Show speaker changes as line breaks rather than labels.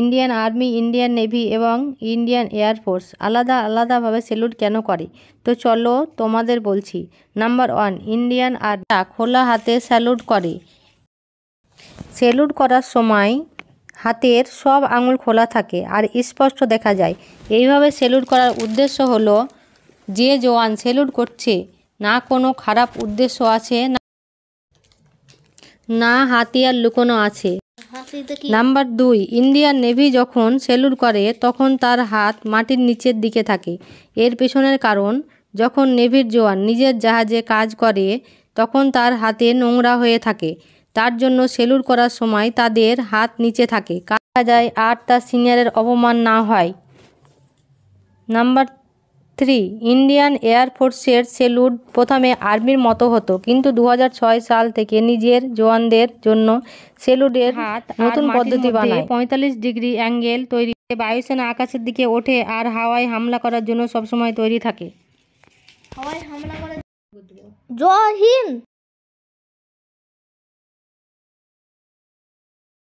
Indian army Indian navy এবং Indian air force আলাদা আলাদাভাবে সেলুট কেন করে তো চলো তোমাদের বলছি নাম্বার ওয়ান ইন্ডিয়ান আর্মিটা খোলা হাতে স্যালুট করে স্যালুট করার সময় হাতের সব আঙুল খোলা থাকে আর স্পষ্ট দেখা যায় এইভাবে সেলুট করার উদ্দেশ্য হলো যে জোয়ান সেলুট করছে না কোনো খারাপ উদ্দেশ্য আছে না হাতিয়ার লুকোনো আছে নাম্বার দুই ইন্ডিয়ান নেভি যখন সেলুর করে তখন তার হাত মাটির নিচের দিকে থাকে এর পেছনের কারণ যখন নেভির জোয়ান নিজের জাহাজে কাজ করে তখন তার হাতে নোংরা হয়ে থাকে তার জন্য সেলুর করার সময় তাদের হাত নিচে থাকে কাজ যায় আর তার সিনিয়রের অপমান না হয় নাম্বার থ্রি ইন্ডিয়ান এয়ার ফোর্সের সেলুড প্রথমে আর্মির মতো হতো কিন্তু দু সাল থেকে নিজের জওয়ানদের জন্য হাত নতুন পদ্ধতি বানায় পঁয়তাল্লিশ ডিগ্রি অ্যাঙ্গেল তৈরি বায়ুসেনা আকাশের দিকে ওঠে আর হাওয়ায় হামলা করার জন্য
সবসময় তৈরি থাকে হাওয়ায় হামলা করার জয় হিন্দ